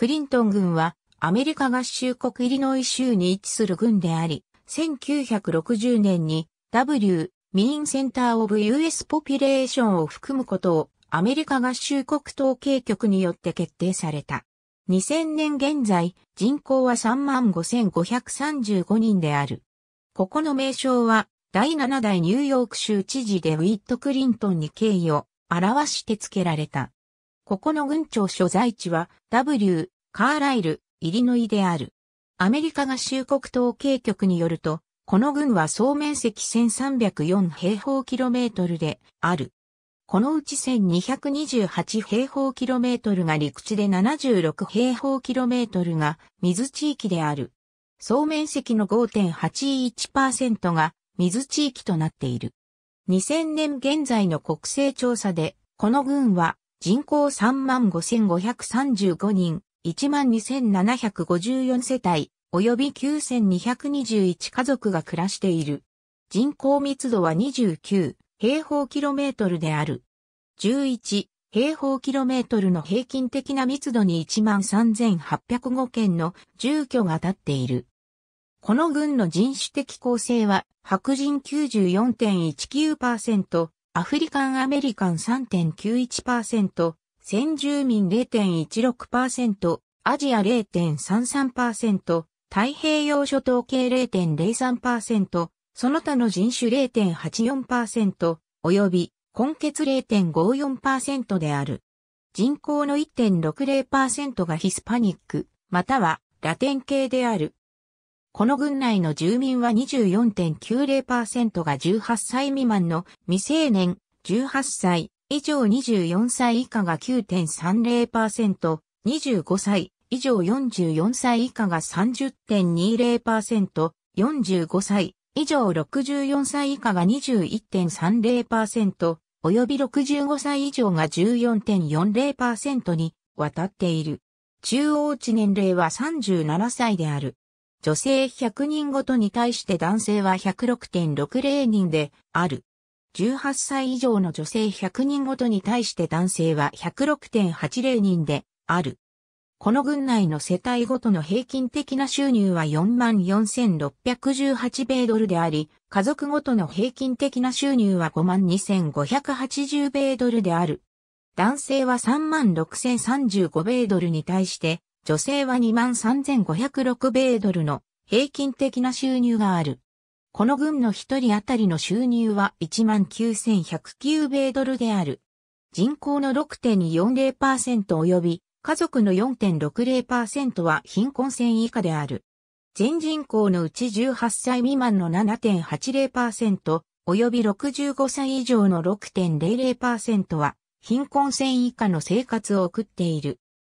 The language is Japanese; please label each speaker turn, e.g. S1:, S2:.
S1: クリントン軍はアメリカ合衆国イリノイ州に位置する軍であり、1960年に W ミーンセンターオブ US ポピュレーションを含むことをアメリカ合衆国統計局によって決定された。2000年現在、人口は35,535人である。ここの名称は、第7代ニューヨーク州知事でウィット・クリントンに敬意を表して付けられた。ここの郡庁所在地は W、カーライル、イリノイである。アメリカ合衆国統計局によると、この郡は総面積1304平方キロメートルである。このうち1228平方キロメートルが陸地で76平方キロメートルが水地域である。総面積の5.81%が水地域となっている。2000年現在の国勢調査で、この郡は人口35,535人、12,754世帯、及び9,221家族が暮らしている。人口密度は29平方キロメートルである。11平方キロメートルの平均的な密度に13,805件の住居が建っている。この群の人種的構成は白人94.19%、アフリカンアメリカン3.91%、先住民0.16%、アジア0.33%、太平洋諸島系0.03%、その他の人種0.84%、及び、根血0.54%である。人口の1.60%がヒスパニック、またはラテン系である。この郡内の住民は24.90%が18歳未満の未成年、18歳以上24歳以下が9.30%、25歳以上44歳以下が30.20%、45歳以上64歳以下が21.30%、及び65歳以上が14.40%に渡っている。中央値年齢は37歳である。女性100人ごとに対して男性は106.60人である。18歳以上の女性100人ごとに対して男性は106.80人である。この軍内の世帯ごとの平均的な収入は44,618米ドルであり、家族ごとの平均的な収入は52,580米ドルである。男性は36,035米ドルに対して、女性は23,506米ドルの平均的な収入がある。この軍の一人当たりの収入は19,109米ドルである。人口の6.40%及び家族の4.60%は貧困線以下である。全人口のうち18歳未満の7.80%及び65歳以上の6.00%は貧困線以下の生活を送っている。